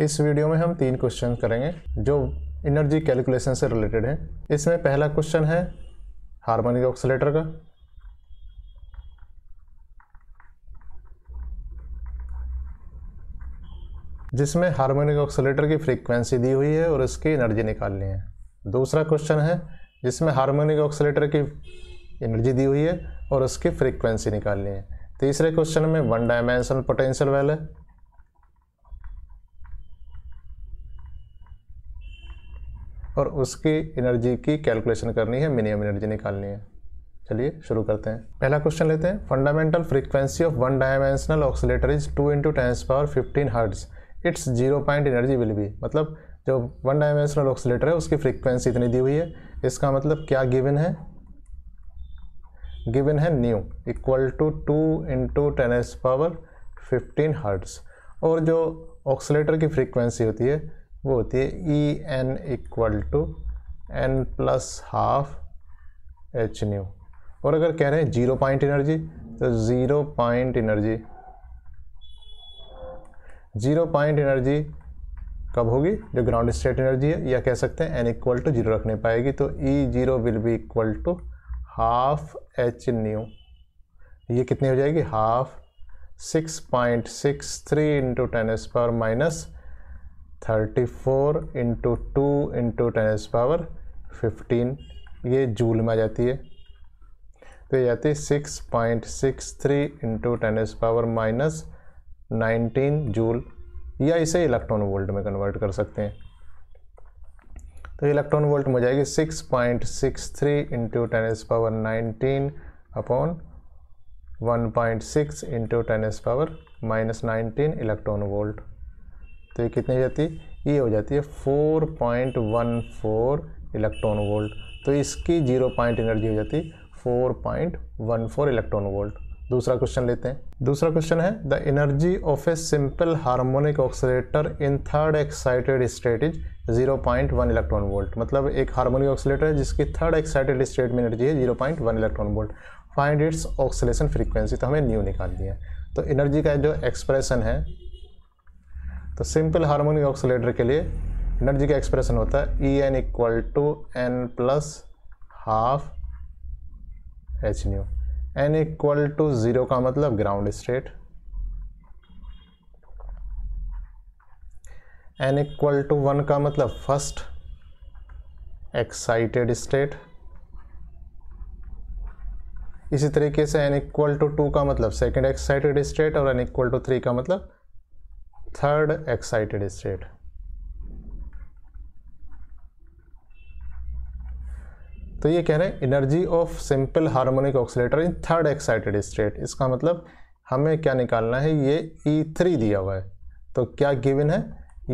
इस वीडियो में हम तीन क्वेश्चन करेंगे जो एनर्जी कैलकुलेशन से रिलेटेड हैं इसमें पहला क्वेश्चन है हार्मोनिक ऑक्सीटर का जिसमें हार्मोनिक ऑक्सीटर की फ्रीक्वेंसी दी हुई है और इसकी एनर्जी निकालनी है दूसरा क्वेश्चन है जिसमें हार्मोनिक ऑक्सीटर की एनर्जी दी हुई है और उसकी फ्रीक्वेंसी निकालनी है तीसरे क्वेश्चन में वन डायमेंशनल पोटेंशियल वैल है और उसकी एनर्जी की कैलकुलेशन करनी है मिनिमम एनर्जी निकालनी है चलिए शुरू करते हैं पहला क्वेश्चन लेते हैं fundamental frequency of one dimensional oscillator is two into tens power fifteen hertz it's zero point energy will be मतलब जो वन डायमेंशनल ऑक्सीटर है उसकी फ्रीक्वेंसी इतनी दी हुई है इसका मतलब क्या गिवन है गिवन है nu equal to two into ten S power fifteen hertz और जो ऑक्सीटर की फ्रीक्वेंसी होती है वो होती है E N equal to N plus half H nu और अगर कह रहे हैं जीरो पॉइंट एनर्जी तो zero point energy zero point energy कब होगी जो ग्राउंड स्टेट एनर्जी है या कह सकते हैं एन इक्वल टू जीरो रखने पाएगी तो E zero will be equal to half H nu ये कितनी हो जाएगी half six point six three into ten S power minus thirty four into two into ten power fifteen ये joule में आ जाती है तो ये जाती है six point six three into ten power minus nineteen joule या इसे इलेक्ट्रॉन वोल्ट में कन्वर्ट कर सकते हैं तो इलेक्ट्रॉन वोल्ट में जाएगी six point six three into ten power nineteen upon one point six into ten power minus nineteen electron volt तो ये कितनी हो जाती है ये हो जाती है 4.14 इलेक्ट्रॉन वोल्ट तो इसकी जीरो पॉइंट एनर्जी हो जाती है फोर इलेक्ट्रॉन वोल्ट दूसरा क्वेश्चन लेते हैं दूसरा क्वेश्चन है the energy of a simple harmonic oscillator in third excited state is 0.1 electron volt मतलब एक हार्मोनिक ऑक्सीटर है जिसकी थर्ड एक्साइटेड स्टेट में एनर्जी है 0.1 electron volt find its oscillation frequency तो हमें न्यू निकालनी है तो एनर्जी का जो एक्सप्रेशन है तो सिंपल हार्मोनिक ऑक्सीटर के लिए एनर्जी का एक्सप्रेशन होता है E N equal to N plus half H nu N equal to zero का मतलब ground state N equal to one का मतलब फर्स्ट एक्साइटेड स्टेट इसी तरीके से एन इक्वल टू टू का मतलब सेकेंड एक्साइटेड स्टेट और एन इक्वल टू थ्री का मतलब थर्ड एक्साइटेड स्टेट तो ये कह रहे हैं energy of simple harmonic oscillator in third excited state इसका मतलब हमें क्या निकालना है ये ई e थ्री दिया हुआ है तो क्या गिवन है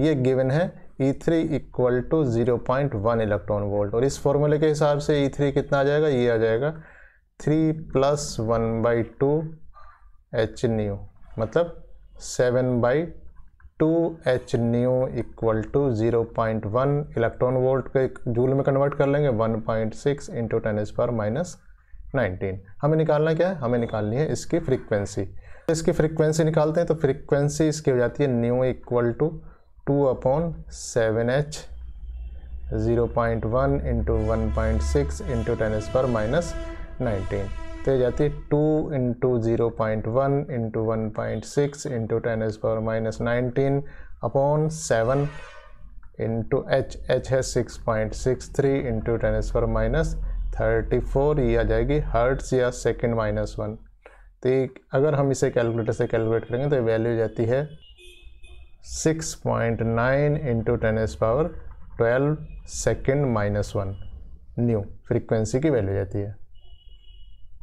ये गिवन है E three equal to zero point one electron volt और इस फॉर्मूले के हिसाब से ई e थ्री कितना आ जाएगा ये आ जाएगा three plus one by two H nu मतलब seven by two H nu equal to zero point one electron volt के जूल में कन्वर्ट कर लेंगे one point six into ten S पर माइनस नाइनटीन हमें निकालना क्या है हमें निकालनी है इसकी फ्रीक्वेंसी इसकी फ्रीक्वेंसी निकालते हैं तो फ्रीक्वेंसी इसकी हो जाती है nu equal to two upon seven H zero point one into one point six into ten S पर माइनस नाइनटीन हो जाती है two into zero point one into one point six into ten S power minus nineteen upon seven into H H है six point six three into ten S power minus thirty four ये आ जाएगी hertz या second minus one तो अगर हम इसे calculator से कैलकुलेट करेंगे तो वैल्यू जाती है six point nine into ten S power twelve second minus one nu frequency की वैल्यू जाती है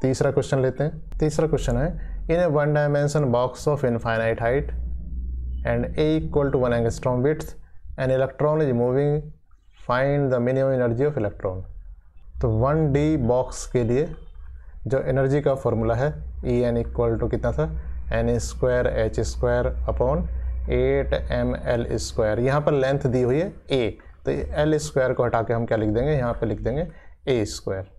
तीसरा क्वेश्चन लेते हैं तीसरा क्वेश्चन है in a one dimension box of infinite height and A equal to one angstrom with an electron is moving find the minimum energy of electron तो one D box के लिए जो एनर्जी का formula है E N equal to कितना था N square H square upon eight M L square यहाँ पर लेंथ दी हुई है ए तो एल स्क्वायर को हटा के हम क्या लिख देंगे यहाँ पर लिख देंगे ए स्क्वायर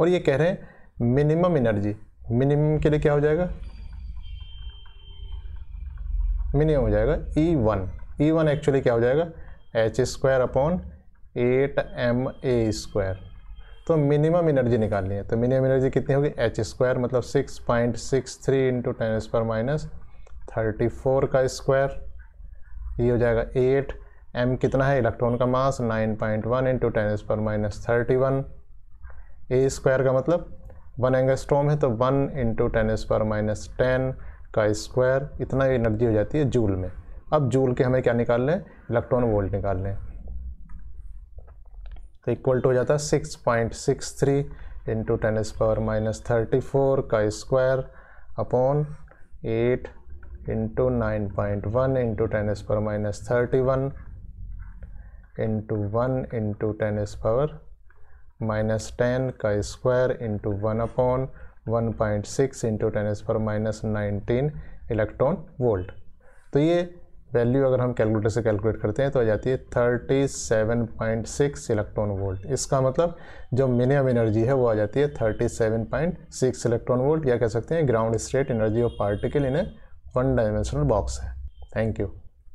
और ये कह रहे हैं मिनिमम एनर्जी मिनिमम के लिए क्या हो जाएगा मिनिमम हो जाएगा E one E one actually क्या हो जाएगा h square upon eight m a square तो मिनिमम एनर्जी निकालनी है तो मिनिमम एनर्जी कितनी होगी एच स्क्वायर मतलब six point six three into ten square minus thirty four का स्क्वायर ये हो जाएगा एट एम कितना है इलेक्ट्रॉन का mass nine point one into ten square minus thirty one a square का मतलब वन एंगस्ट्रोम है तो one into ten square minus ten का स्क्वायर इतना एनर्जी हो जाती है जूल में अब जूल के हमें क्या निकाल लें इलेक्ट्रॉन वोल्ट निकाल लें तो इक्वल टू हो जाता है six point six three into ten square power minus thirty four का square upon eight into nine point one into ten square power minus thirty one into one into ten square power minus ten का square into one upon one point six into ten S पर minus nineteen electron volt तो ये value अगर हम calculator से calculate करते हैं तो आ जाती है thirty seven point six electron volt इसका मतलब जो मिनिमम एनर्जी है वो आ जाती है thirty seven point six electron volt या कह सकते हैं ground state energy of particle in a one dimensional box है थैंक यू